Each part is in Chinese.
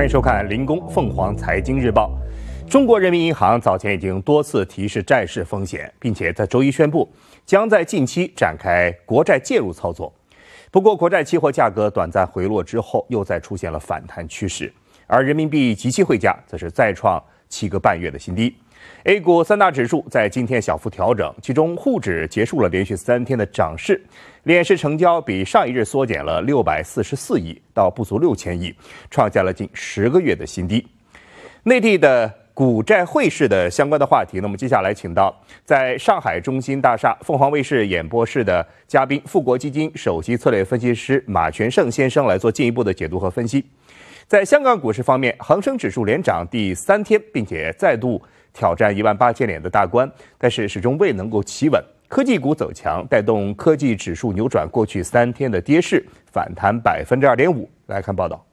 欢迎收看《零工凤凰财经日报》。中国人民银行早前已经多次提示债市风险，并且在周一宣布，将在近期展开国债介入操作。不过，国债期货价格短暂回落之后，又在出现了反弹趋势，而人民币即期汇价则是再创七个半月的新低。A 股三大指数在今天小幅调整，其中沪指结束了连续三天的涨势，连市成交比上一日缩减了六百四十四亿，到不足六千亿，创下了近十个月的新低。内地的股债汇市的相关的话题，那么接下来请到在上海中心大厦凤凰卫视演播室的嘉宾，富国基金首席策略分析师马全胜先生来做进一步的解读和分析。在香港股市方面，恒生指数连涨第三天，并且再度。挑战一万八千点的大关，但是始终未能够企稳。科技股走强，带动科技指数扭转过去三天的跌势，反弹百分之二点五。来看报道：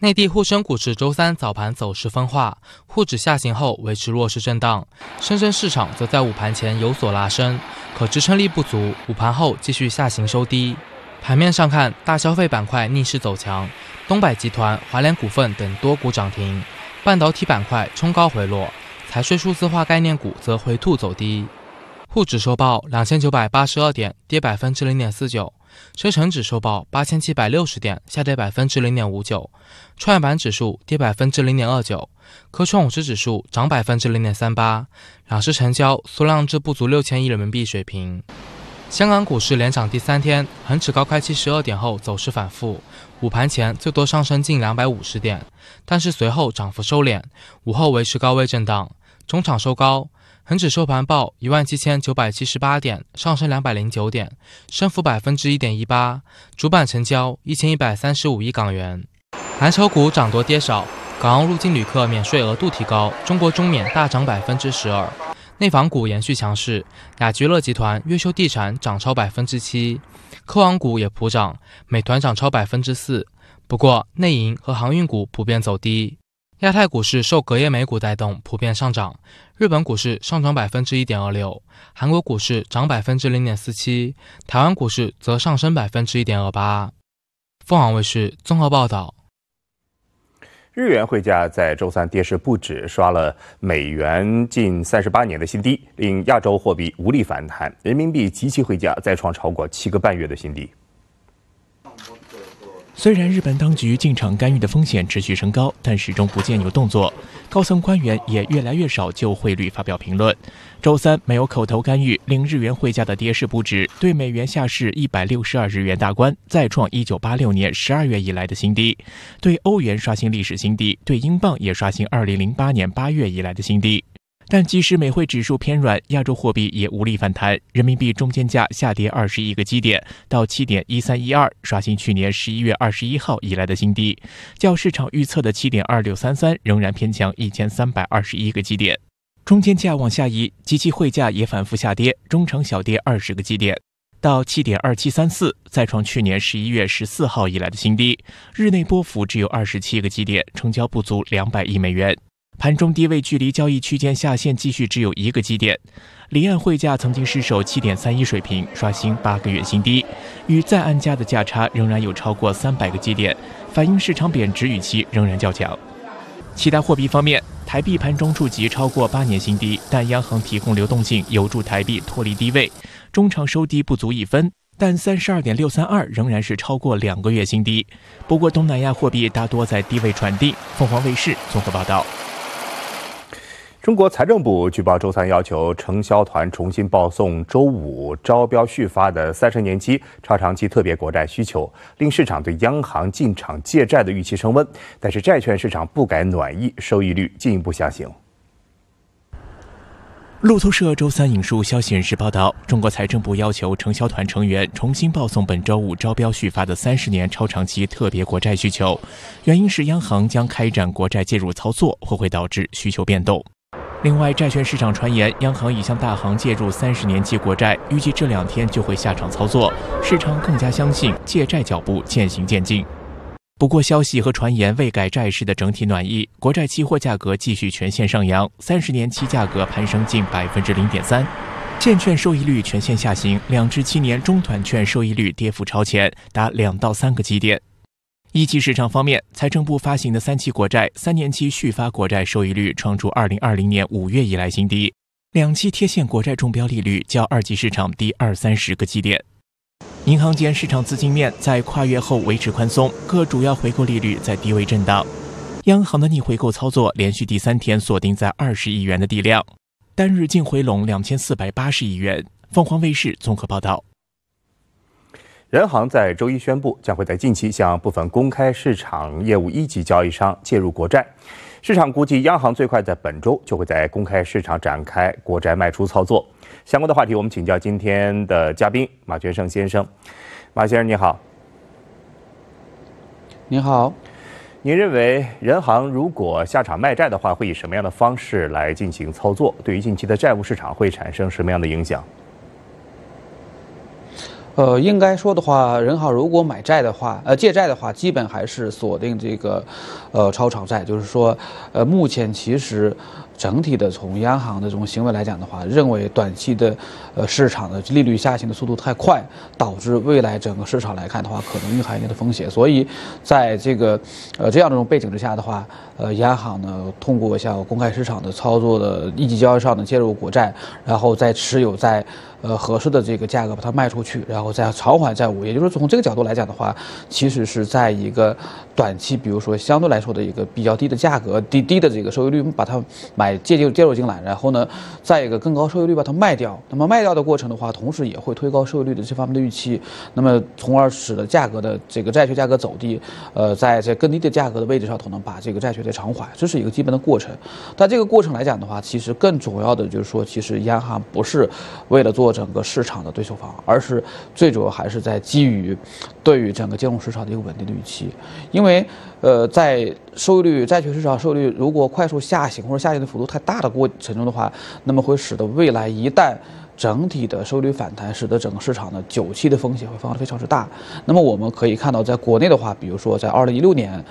内地沪深股市周三早盘走势分化，沪指下行后维持弱势震荡，深圳市场则在午盘前有所拉升，可支撑力不足，午盘后继续下行收低。盘面上看，大消费板块逆势走强，东百集团、华联股份等多股涨停。半导体板块冲高回落，财税数字化概念股则回吐走低。沪指收报两千九百八十二点，跌百分之零点四九；，深成指收报八千七百六十点，下跌百分之零点五九；，创业板指数跌百分之零点二九；，科创五十指数涨百分之零点三八。两市成交缩量至不足六千亿人民币水平。香港股市连涨第三天，恒指高开七十二点后走势反复，午盘前最多上升近两百五十点，但是随后涨幅收敛，午后维持高位震荡，中场收高，恒指收盘报一万七千九百七十八点，上升两百零九点，升幅百分之一点一八，主板成交一千一百三十五亿港元，蓝筹股涨多跌少，港澳入境旅客免税额度提高，中国中免大涨百分之十二。内房股延续强势，雅居乐集团、越秀地产涨超百分之七，科网股也普涨，美团涨超百分之四。不过，内银和航运股普遍走低。亚太股市受隔夜美股带动普遍上涨，日本股市上涨百分之一点二六，韩国股市涨百分之零点四七，台湾股市则上升百分之一点二八。凤凰卫视综合报道。日元汇价在周三跌势不止，刷了美元近三十八年的新低，令亚洲货币无力反弹。人民币及其汇价再创超过七个半月的新低。虽然日本当局进场干预的风险持续升高，但始终不见有动作。高层官员也越来越少就汇率发表评论。周三没有口头干预，令日元汇价的跌势不止，对美元下市一百六十二日元大关，再创一九八六年十二月以来的新低；对欧元刷新历史新低，对英镑也刷新二零零八年八月以来的新低。但即使美汇指数偏软，亚洲货币也无力反弹。人民币中间价下跌二十一个基点，到七点一三一二，刷新去年十一月二十一号以来的新低，较市场预测的七点二六三三仍然偏强一千三百二十一个基点。中间价往下移，及其汇价也反复下跌，中程小跌二十个基点，到七点二七三四，再创去年十一月十四号以来的新低。日内波幅只有二十七个基点，成交不足两百亿美元。盘中低位距离交易区间下限继续只有一个基点，离岸汇价曾经失守七点三一水平，刷新八个月新低，与在岸价的价差仍然有超过三百个基点，反映市场贬值预期仍然较强。其他货币方面，台币盘中触及超过八年新低，但央行提供流动性，有助台币脱离低位。中场收低不足一分，但三十二点六三二仍然是超过两个月新低。不过，东南亚货币大多在低位传递。凤凰卫视综合报道。中国财政部据报周三要求承销团重新报送周五招标续发的三十年期超长期特别国债需求，令市场对央行进场借债的预期升温。但是债券市场不改暖意，收益率进一步下行。路透社周三引述消息人士报道，中国财政部要求承销团成员重新报送本周五招标续发的三十年超长期特别国债需求，原因是央行将开展国债介入操作，或会导致需求变动。另外，债券市场传言，央行已向大行借入三十年期国债，预计这两天就会下场操作。市场更加相信借债脚步渐行渐近。不过，消息和传言未改债市的整体暖意，国债期货价格继续全线上扬，三十年期价格攀升近百分之零点三，现券收益率全线下行，两至七年中短券收益率跌幅超前，达两到三个基点。一级市场方面，财政部发行的三期国债、三年期续发国债收益率创出二零二零年五月以来新低，两期贴现国债中标利率较二级市场低二三十个基点。银行间市场资金面在跨越后维持宽松，各主要回购利率在低位震荡。央行的逆回购操作连续第三天锁定在二十亿元的地量，单日净回笼两千四百八十亿元。凤凰卫视综合报道。人行在周一宣布，将会在近期向部分公开市场业务一级交易商介入国债。市场估计，央行最快在本周就会在公开市场展开国债卖出操作。相关的话题，我们请教今天的嘉宾马全胜先生。马先生，你好。你好。您认为人行如果下场卖债的话，会以什么样的方式来进行操作？对于近期的债务市场会产生什么样的影响？呃，应该说的话，人行如果买债的话，呃，借债的话，基本还是锁定这个，呃，超长债。就是说，呃，目前其实整体的从央行的这种行为来讲的话，认为短期的，呃，市场的利率下行的速度太快，导致未来整个市场来看的话，可能蕴含一定的风险。所以，在这个，呃，这样这种背景之下的话，呃，央行呢通过像公开市场的操作的一级交易上呢介入国债，然后再持有在。呃，合适的这个价格把它卖出去，然后再偿还债务。也就是从这个角度来讲的话，其实是在一个短期，比如说相对来说的一个比较低的价格、低低的这个收益率，把它买借进、介入进来。然后呢，再一个更高收益率把它卖掉。那么卖掉的过程的话，同时也会推高收益率的这方面的预期。那么，从而使得价格的这个债券价格走低。呃，在这更低的价格的位置上头呢，把这个债券再偿还，这是一个基本的过程。但这个过程来讲的话，其实更主要的就是说，其实央行不是为了做整个市场的对手方，而是最主要还是在基于对于整个金融市场的一个稳定的预期，因为，呃，在收益率债券市场收益率如果快速下行或者下行的幅度太大的过程中的话，那么会使得未来一旦整体的收益率反弹，使得整个市场的久期的风险会放非常之大。那么我们可以看到，在国内的话，比如说在二零一六年。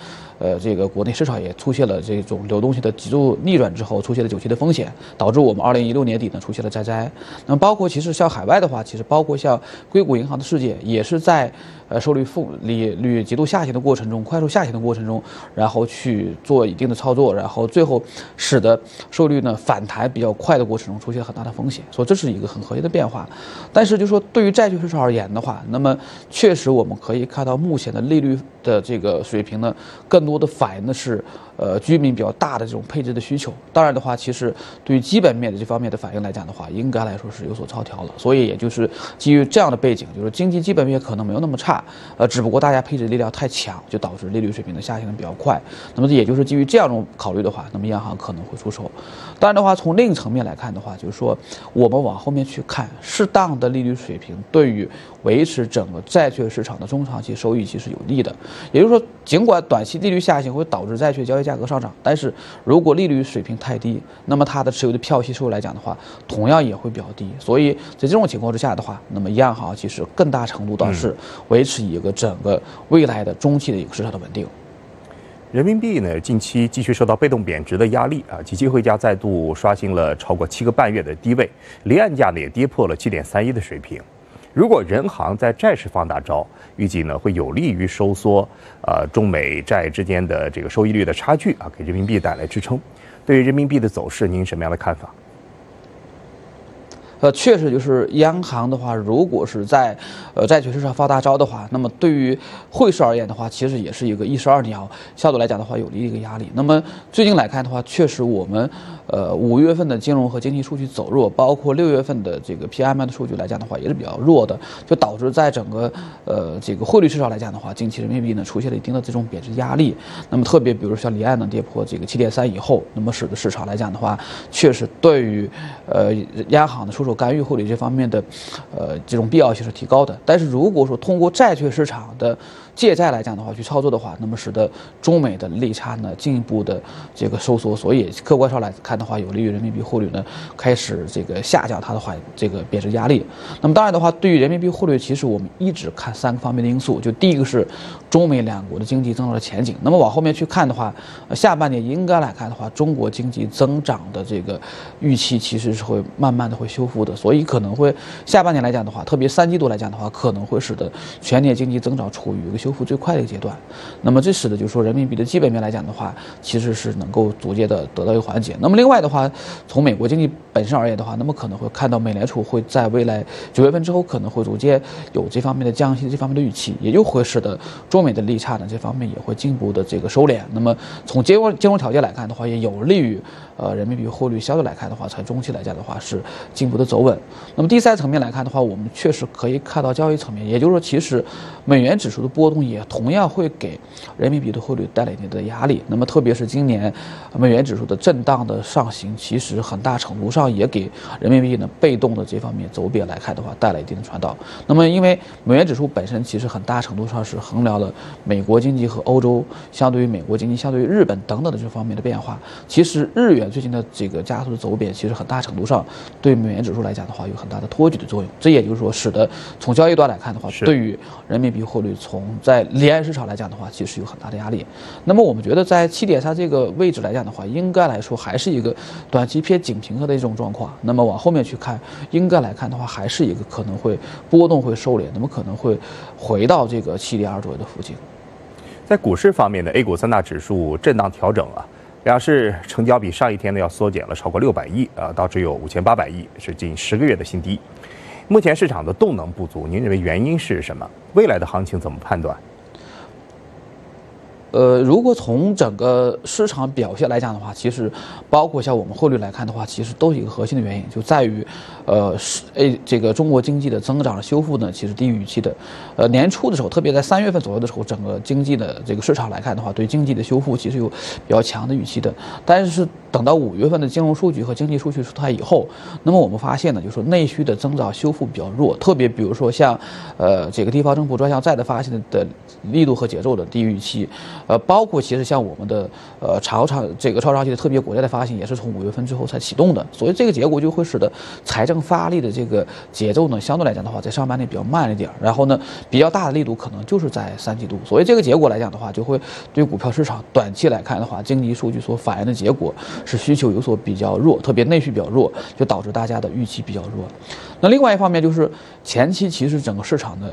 呃，这个国内市场也出现了这种流动性的极度逆转之后，出现了久期的风险，导致我们二零一六年底呢出现了灾灾。那么，包括其实像海外的话，其实包括像硅谷银行的事件，也是在呃受率负利率极度下行的过程中，快速下行的过程中，然后去做一定的操作，然后最后使得受率呢反弹比较快的过程中出现很大的风险，所以这是一个很核心的变化。但是，就说对于债券市场而言的话，那么确实我们可以看到目前的利率的这个水平呢，更。多的反映的是。呃，居民比较大的这种配置的需求，当然的话，其实对于基本面的这方面的反应来讲的话，应该来说是有所超调了。所以也就是基于这样的背景，就是经济基本面可能没有那么差，呃，只不过大家配置力量太强，就导致利率水平的下行的比较快。那么也就是基于这样一种考虑的话，那么央行可能会出手。当然的话，从另一层面来看的话，就是说我们往后面去看，适当的利率水平对于维持整个债券市场的中长期收益其实有利的。也就是说，尽管短期利率下行会导致债券交易价。价格上涨，但是如果利率水平太低，那么它的持有的票息收入来讲的话，同样也会比较低。所以在这种情况之下的话，那么央行其实更大程度倒是维持一个整个未来的中期的一个市场的稳定。人民币呢，近期继续受到被动贬值的压力啊，其期汇价再度刷新了超过七个半月的低位，离岸价呢也跌破了七点三一的水平。如果人行在债市放大招，预计呢会有利于收缩啊中美债之间的这个收益率的差距啊，给人民币带来支撑。对于人民币的走势，您什么样的看法？呃，确实就是央行的话，如果是在，呃，债券市场发大招的话，那么对于汇市而言的话，其实也是一个一石二鸟，相对来讲的话，有利的一个压力。那么最近来看的话，确实我们，呃，五月份的金融和经济数据走弱，包括六月份的这个 PMI 的数据来讲的话，也是比较弱的，就导致在整个呃这个汇率市场来讲的话，近期人民币呢出现了一定的这种贬值压力。那么特别比如像离岸呢跌破这个七点三以后，那么使得市场来讲的话，确实对于，呃，央行的出手。干预汇率这方面的，呃，这种必要性是提高的。但是如果说通过债券市场的借债来讲的话，去操作的话，那么使得中美的利差呢进一步的这个收缩。所以客观上来看的话，有利于人民币汇率呢开始这个下降，它的话这个贬值压力。那么当然的话，对于人民币汇率，其实我们一直看三个方面的因素，就第一个是。中美两国的经济增长的前景，那么往后面去看的话，下半年应该来看的话，中国经济增长的这个预期其实是会慢慢的会修复的，所以可能会下半年来讲的话，特别三季度来讲的话，可能会使得全年经济增长处于一个修复最快的一个阶段。那么这使得就是说人民币的基本面来讲的话，其实是能够逐渐的得到一个缓解。那么另外的话，从美国经济本身而言的话，那么可能会看到美联储会在未来九月份之后可能会逐渐有这方面的降息、这方面的预期，也就会使得中后的利差呢，这方面也会进一步的这个收敛。那么，从金融金融条件来看的话，也有利于。呃，人民币汇率相对来看的话，从中期来讲的话是进一步的走稳。那么第三层面来看的话，我们确实可以看到交易层面，也就是说，其实美元指数的波动也同样会给人民币的汇率带来一定的压力。那么特别是今年美元指数的震荡的上行，其实很大程度上也给人民币呢被动的这方面走贬来看的话带来一定的传导。那么因为美元指数本身其实很大程度上是衡量了美国经济和欧洲相对于美国经济、相对于日本等等的这方面的变化。其实日元最近的这个加速的走贬，其实很大程度上对美元指数来讲的话，有很大的托举的作用。这也就是说，使得从交易端来看的话，对于人民币汇率从在离岸市场来讲的话，其实有很大的压力。那么我们觉得，在七点三这个位置来讲的话，应该来说还是一个短期偏紧平和的一种状况。那么往后面去看，应该来看的话，还是一个可能会波动会收敛，那么可能会回到这个七点二左右的附近。在股市方面呢，A 股三大指数震荡调整啊。两市成交比上一天呢要缩减了超过六百亿啊，到只有五千八百亿，是近十个月的新低。目前市场的动能不足，您认为原因是什么？未来的行情怎么判断？呃，如果从整个市场表现来讲的话，其实包括像我们汇率来看的话，其实都是一个核心的原因，就在于，呃，是诶，这个中国经济的增长修复呢，其实低于预期的。呃，年初的时候，特别在三月份左右的时候，整个经济的这个市场来看的话，对经济的修复其实有比较强的预期的。但是等到五月份的金融数据和经济数据出台以后，那么我们发现呢，就是说内需的增长修复比较弱，特别比如说像呃，这个地方政府专项债的发行的力度和节奏的低于预期。呃，包括其实像我们的呃超长这个超长期的特别国债的发行，也是从五月份之后才启动的，所以这个结果就会使得财政发力的这个节奏呢，相对来讲的话，在上半年比较慢一点。然后呢，比较大的力度可能就是在三季度。所以这个结果来讲的话，就会对股票市场短期来看的话，经济数据所反映的结果是需求有所比较弱，特别内需比较弱，就导致大家的预期比较弱。那另外一方面就是前期其实整个市场呢，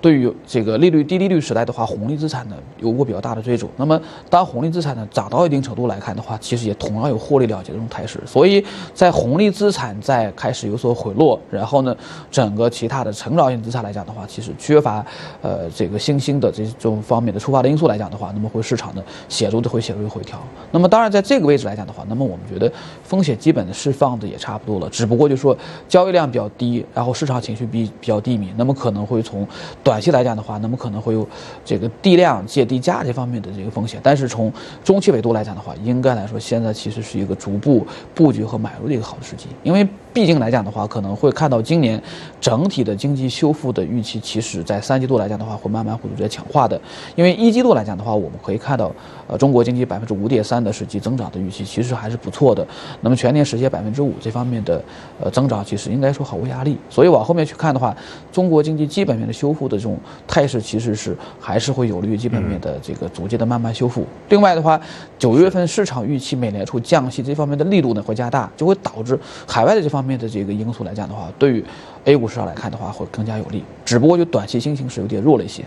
对于这个利率低利率时代的话，红利资产呢有过比较大的追逐。那么当红利资产呢涨到一定程度来看的话，其实也同样有获利了结这种态势。所以在红利资产在开始有所回落，然后呢，整个其他的成长性资产来讲的话，其实缺乏呃这个新兴的这种方面的触发的因素来讲的话，那么会市场的显著的会显著回调。那么当然在这个位置来讲的话，那么我们觉得风险基本的释放的也差不多了，只不过就说交易量比较低。然后市场情绪比比较低迷，那么可能会从短期来讲的话，那么可能会有这个地量、借地价这方面的这个风险。但是从中期维度来讲的话，应该来说现在其实是一个逐步布局和买入的一个好的时机，因为。毕竟来讲的话，可能会看到今年整体的经济修复的预期，其实，在三季度来讲的话，会慢慢会逐渐强化的。因为一季度来讲的话，我们可以看到，呃，中国经济百分之五点三的实际增长的预期，其实还是不错的。那么全年实现百分之五这方面的呃增长，其实应该说毫无压力。所以往后面去看的话，中国经济基本面的修复的这种态势，其实是还是会有利于基本面的这个逐渐的慢慢修复。另外的话，九月份市场预期美联储降息这方面的力度呢会加大，就会导致海外的这方。面的这个因素来讲的话，对于 A 股市场来看的话，会更加有利。只不过就短期心情是有点弱了一些。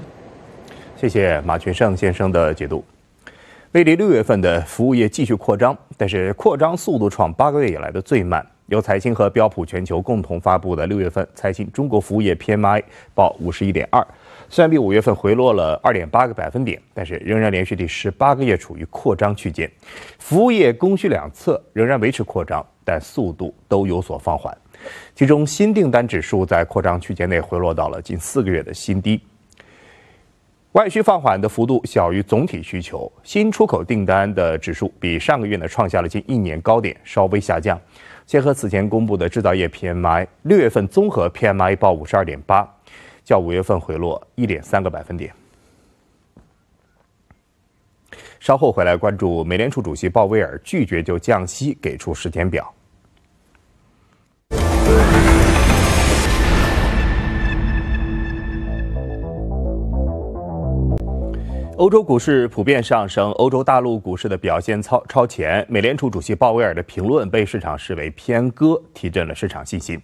谢谢马群胜先生的解读。位地六月份的服务业继续扩张，但是扩张速度创八个月以来的最慢。由财新和标普全球共同发布的六月份财新中国服务业 PMI 报五十一点二，虽然比五月份回落了二点八个百分点，但是仍然连续第十八个月处于扩张区间。服务业供需两侧仍然维持扩张。但速度都有所放缓，其中新订单指数在扩张区间内回落到了近四个月的新低。外需放缓的幅度小于总体需求，新出口订单的指数比上个月呢创下了近一年高点，稍微下降。结合此前公布的制造业 PMI，六月份综合 PMI 报五十二点八，较五月份回落一点三个百分点。稍后回来关注美联储主席鲍威尔拒绝就降息给出时间表。欧洲股市普遍上升，欧洲大陆股市的表现超超前。美联储主席鲍威尔的评论被市场视为偏鸽，提振了市场信心。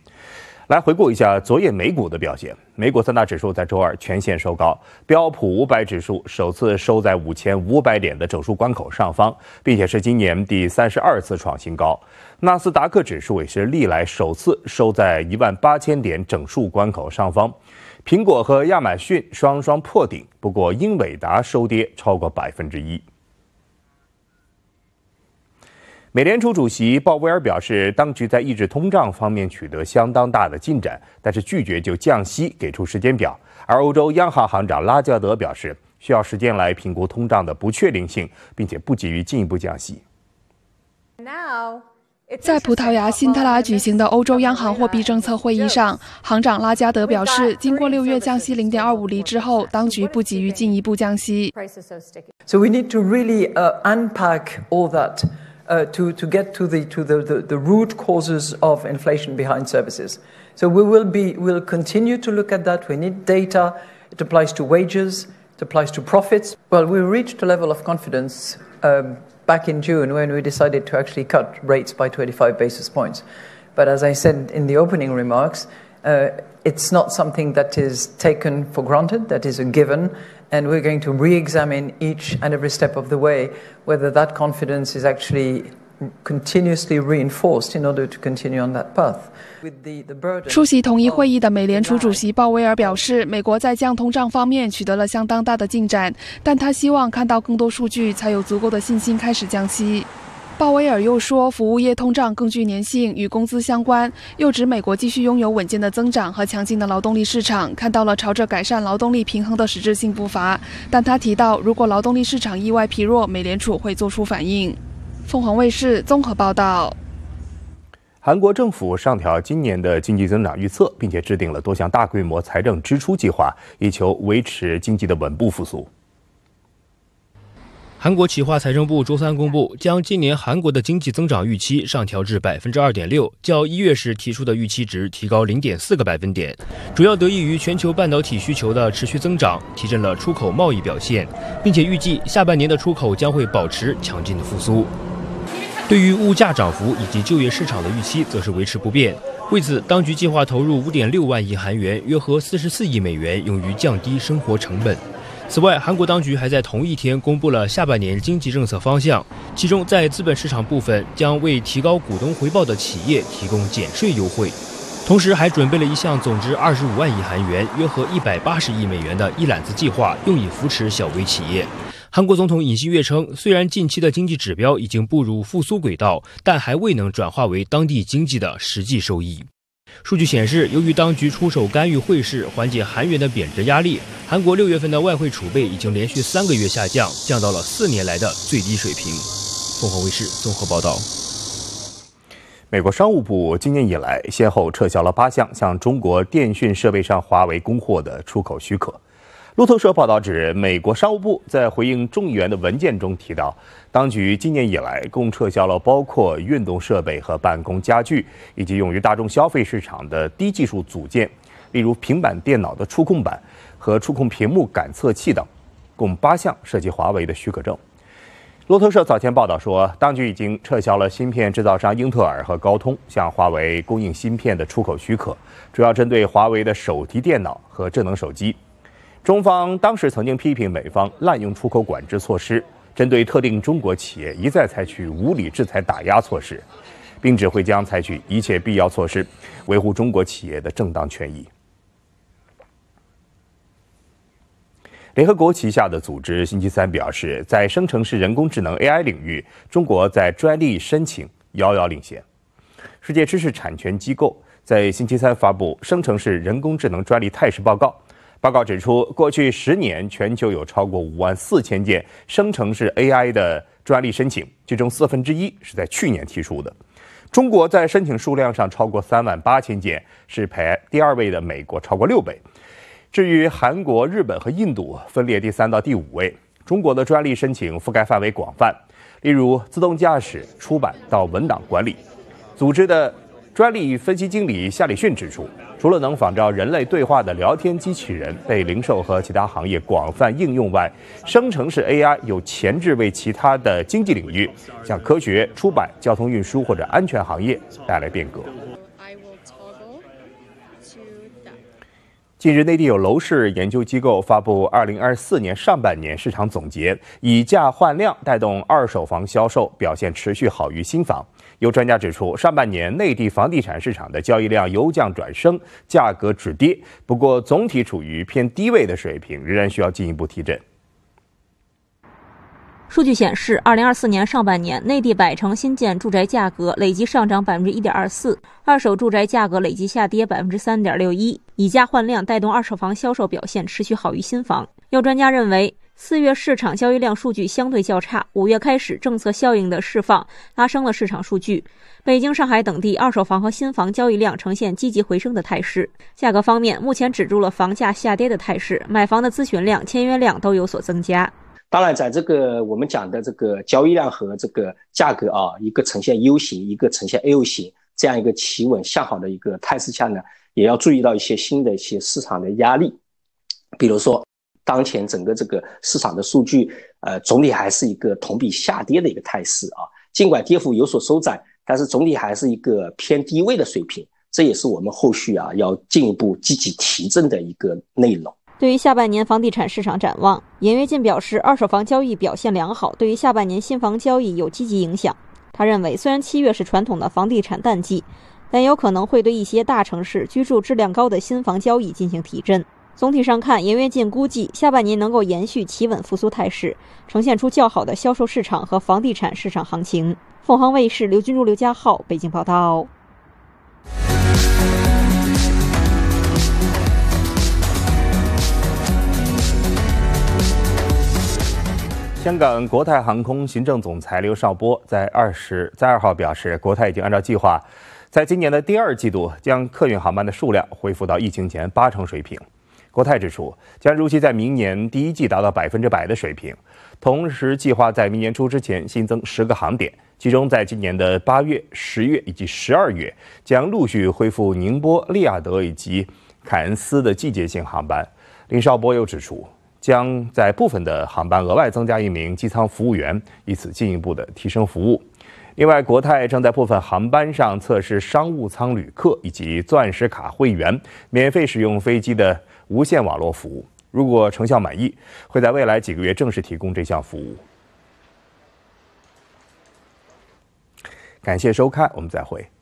来回顾一下昨夜美股的表现，美股三大指数在周二全线收高，标普五百指数首次收在五千五百点的整数关口上方，并且是今年第三十二次创新高。纳斯达克指数也是历来首次收在一万八千点整数关口上方，苹果和亚马逊双双破顶，不过英伟达收跌超过百分之一。美联储主席鲍威尔表示，当局在抑制通胀方面取得相当大的进展，但是拒绝就降息给出时间表。而欧洲央行行长拉加德表示，需要时间来评估通胀的不确定性，并且不急于进一步降息。Now. 在葡萄牙新特拉举行的欧洲央行货币政策会议上行长拉加德表示经过六月降息 we need to really uh, unpack all that. Uh, to, to get to, the, to the, the, the, root causes of inflation behind services. So we will be, we'll continue to look at that. We need data. It applies to wages, it applies to profits. Well, we reached a level of confidence um, back in June when we decided to actually cut rates by 25 basis points. But as I said in the opening remarks, uh, it's not something that is taken for granted, that is a given, and we're going to re examine each and every step of the way whether that confidence is actually 出席同一会议的美联储主席鲍威尔表示，美国在降通胀方面取得了相当大的进展，但他希望看到更多数据才有足够的信心开始降息。鲍威尔又说，服务业通胀更具粘性，与工资相关。又指美国继续拥有稳健的增长和强劲的劳动力市场，看到了朝着改善劳动力平衡的实质性步伐。但他提到，如果劳动力市场意外疲弱，美联储会做出反应。凤凰卫视综合报道，韩国政府上调今年的经济增长预测，并且制定了多项大规模财政支出计划，以求维持经济的稳步复苏。韩国企划财政部周三公布，将今年韩国的经济增长预期上调至百分之二点六，较一月时提出的预期值提高零点四个百分点。主要得益于全球半导体需求的持续增长，提振了出口贸易表现，并且预计下半年的出口将会保持强劲的复苏。对于物价涨幅以及就业市场的预期，则是维持不变。为此，当局计划投入五点六万亿韩元（约合四十四亿美元）用于降低生活成本。此外，韩国当局还在同一天公布了下半年经济政策方向，其中在资本市场部分将为提高股东回报的企业提供减税优惠，同时还准备了一项总值二十五万亿韩元（约合一百八十亿美元）的一揽子计划，用以扶持小微企业。韩国总统尹锡悦称，虽然近期的经济指标已经步入复苏轨道，但还未能转化为当地经济的实际收益。数据显示，由于当局出手干预汇市，缓解韩元的贬值压力，韩国六月份的外汇储备已经连续三个月下降，降到了四年来的最低水平。凤凰卫视综合报道。美国商务部今年以来先后撤销了八项向中国电讯设备上华为供货的出口许可。路透社报道指，美国商务部在回应众议员的文件中提到，当局今年以来共撤销了包括运动设备和办公家具，以及用于大众消费市场的低技术组件，例如平板电脑的触控板和触控屏幕感测器等，共八项涉及华为的许可证。路透社早前报道说，当局已经撤销了芯片制造商英特尔和高通向华为供应芯片的出口许可，主要针对华为的手提电脑和智能手机。中方当时曾经批评美方滥用出口管制措施，针对特定中国企业一再采取无理制裁打压措施，并指会将采取一切必要措施，维护中国企业的正当权益。联合国旗下的组织星期三表示，在生成式人工智能 AI 领域，中国在专利申请遥遥领先。世界知识产权机构在星期三发布生成式人工智能专利态势报告。报告指出，过去十年，全球有超过五万四千件生成式 AI 的专利申请，其中四分之一是在去年提出的。中国在申请数量上超过三万八千件，是排第二位的美国超过六倍。至于韩国、日本和印度分列第三到第五位。中国的专利申请覆盖范围广泛，例如自动驾驶、出版到文档管理、组织的。专利分析经理夏里逊指出，除了能仿照人类对话的聊天机器人被零售和其他行业广泛应用外，生成式 AI 有潜质为其他的经济领域，像科学、出版、交通运输或者安全行业带来变革。近日，内地有楼市研究机构发布二零二四年上半年市场总结，以价换量带动二手房销售表现持续好于新房。有专家指出，上半年内地房地产市场的交易量由降转升，价格止跌，不过总体处于偏低位的水平，仍然需要进一步提振。数据显示，二零二四年上半年，内地百城新建住宅价格累计上涨百分之一点二四，二手住宅价格累计下跌百分之三点六一，以价换量带动二手房销售表现持续好于新房。有专家认为。四月市场交易量数据相对较差，五月开始政策效应的释放拉升了市场数据。北京、上海等地二手房和新房交易量呈现积极回升的态势。价格方面，目前止住了房价下跌的态势，买房的咨询量、签约量都有所增加。当然，在这个我们讲的这个交易量和这个价格啊，一个呈现 U 型，一个呈现 L 型这样一个企稳向好的一个态势下呢，也要注意到一些新的一些市场的压力，比如说。当前整个这个市场的数据，呃，总体还是一个同比下跌的一个态势啊。尽管跌幅有所收窄，但是总体还是一个偏低位的水平。这也是我们后续啊要进一步积极提振的一个内容。对于下半年房地产市场展望，严跃进表示，二手房交易表现良好，对于下半年新房交易有积极影响。他认为，虽然七月是传统的房地产淡季，但有可能会对一些大城市居住质量高的新房交易进行提振。总体上看，严跃进估计下半年能够延续企稳复苏态势，呈现出较好的销售市场和房地产市场行情。凤凰卫视刘君如、刘家浩，北京报道。香港国泰航空行政总裁刘少波在二十在二号表示，国泰已经按照计划，在今年的第二季度将客运航班的数量恢复到疫情前八成水平。国泰指出，将如期在明年第一季达到百分之百的水平，同时计划在明年初之前新增十个航点，其中在今年的八月、十月以及十二月，将陆续恢复宁波、利亚德以及凯恩斯的季节性航班。林少波又指出，将在部分的航班额外增加一名机舱服务员，以此进一步的提升服务。另外，国泰正在部分航班上测试商务舱旅客以及钻石卡会员免费使用飞机的。无线网络服务，如果成效满意，会在未来几个月正式提供这项服务。感谢收看，我们再会。